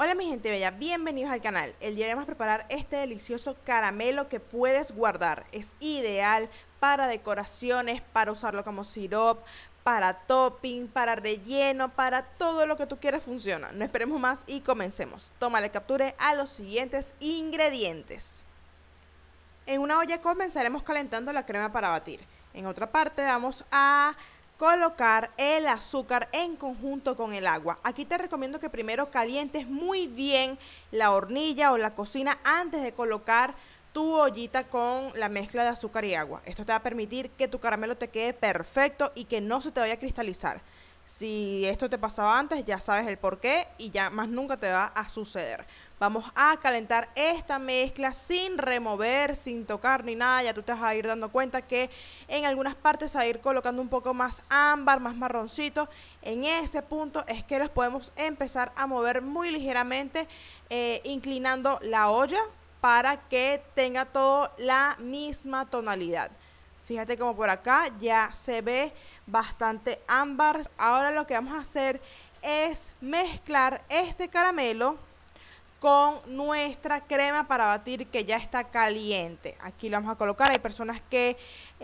Hola mi gente bella, bienvenidos al canal. El día de hoy vamos a preparar este delicioso caramelo que puedes guardar. Es ideal para decoraciones, para usarlo como sirop, para topping, para relleno, para todo lo que tú quieras funciona. No esperemos más y comencemos. Tómale capture a los siguientes ingredientes. En una olla comenzaremos calentando la crema para batir. En otra parte vamos a colocar el azúcar en conjunto con el agua. Aquí te recomiendo que primero calientes muy bien la hornilla o la cocina antes de colocar tu ollita con la mezcla de azúcar y agua. Esto te va a permitir que tu caramelo te quede perfecto y que no se te vaya a cristalizar. Si esto te pasaba antes, ya sabes el por qué y ya más nunca te va a suceder. Vamos a calentar esta mezcla sin remover, sin tocar ni nada. Ya tú te vas a ir dando cuenta que en algunas partes va a ir colocando un poco más ámbar, más marroncito. En ese punto es que los podemos empezar a mover muy ligeramente, eh, inclinando la olla para que tenga toda la misma tonalidad. Fíjate como por acá ya se ve bastante ámbar. Ahora lo que vamos a hacer es mezclar este caramelo con nuestra crema para batir que ya está caliente. Aquí lo vamos a colocar. Hay personas que hace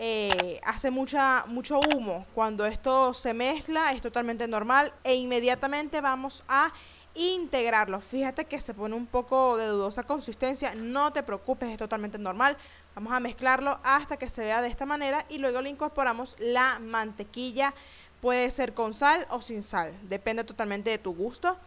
eh, hacen mucho humo. Cuando esto se mezcla es totalmente normal e inmediatamente vamos a integrarlo. Fíjate que se pone un poco de dudosa consistencia, no te preocupes, es totalmente normal. Vamos a mezclarlo hasta que se vea de esta manera y luego le incorporamos la mantequilla. Puede ser con sal o sin sal, depende totalmente de tu gusto.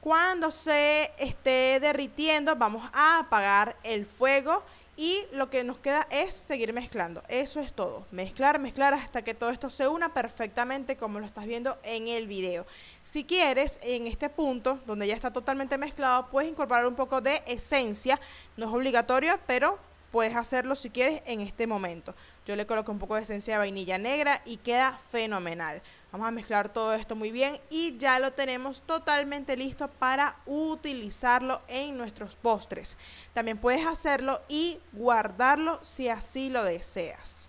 Cuando se esté derritiendo, vamos a apagar el fuego y lo que nos queda es seguir mezclando. Eso es todo. Mezclar, mezclar hasta que todo esto se una perfectamente como lo estás viendo en el video. Si quieres, en este punto, donde ya está totalmente mezclado, puedes incorporar un poco de esencia. No es obligatorio, pero puedes hacerlo si quieres en este momento. Yo le coloco un poco de esencia de vainilla negra y queda fenomenal. Vamos a mezclar todo esto muy bien y ya lo tenemos totalmente listo para utilizarlo en nuestros postres. También puedes hacerlo y guardarlo si así lo deseas.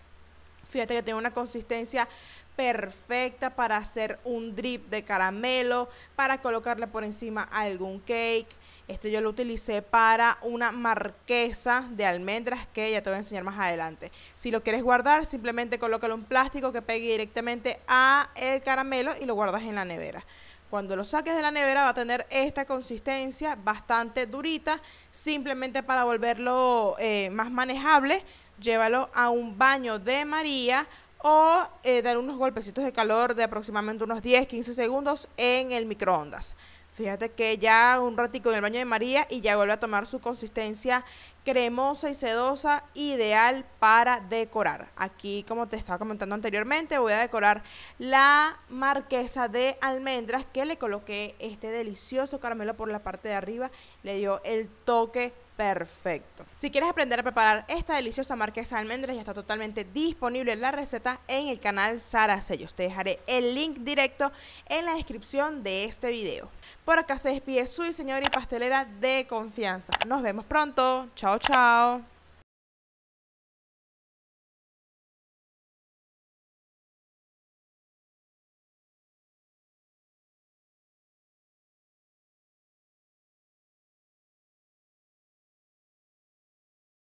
Fíjate que tiene una consistencia perfecta para hacer un drip de caramelo, para colocarle por encima algún cake este yo lo utilicé para una marquesa de almendras que ya te voy a enseñar más adelante. Si lo quieres guardar, simplemente colócalo en plástico que pegue directamente a el caramelo y lo guardas en la nevera. Cuando lo saques de la nevera va a tener esta consistencia bastante durita. Simplemente para volverlo eh, más manejable, llévalo a un baño de María o eh, dar unos golpecitos de calor de aproximadamente unos 10-15 segundos en el microondas. Fíjate que ya un ratico en el baño de María y ya vuelve a tomar su consistencia cremosa y sedosa, ideal para decorar. Aquí, como te estaba comentando anteriormente, voy a decorar la marquesa de almendras que le coloqué este delicioso caramelo por la parte de arriba, le dio el toque perfecto. Si quieres aprender a preparar esta deliciosa marquesa de almendras, ya está totalmente disponible la receta en el canal Sara Sellos. Te dejaré el link directo en la descripción de este video. Por acá se despide su diseñadora y pastelera de confianza. Nos vemos pronto. Chao, chao.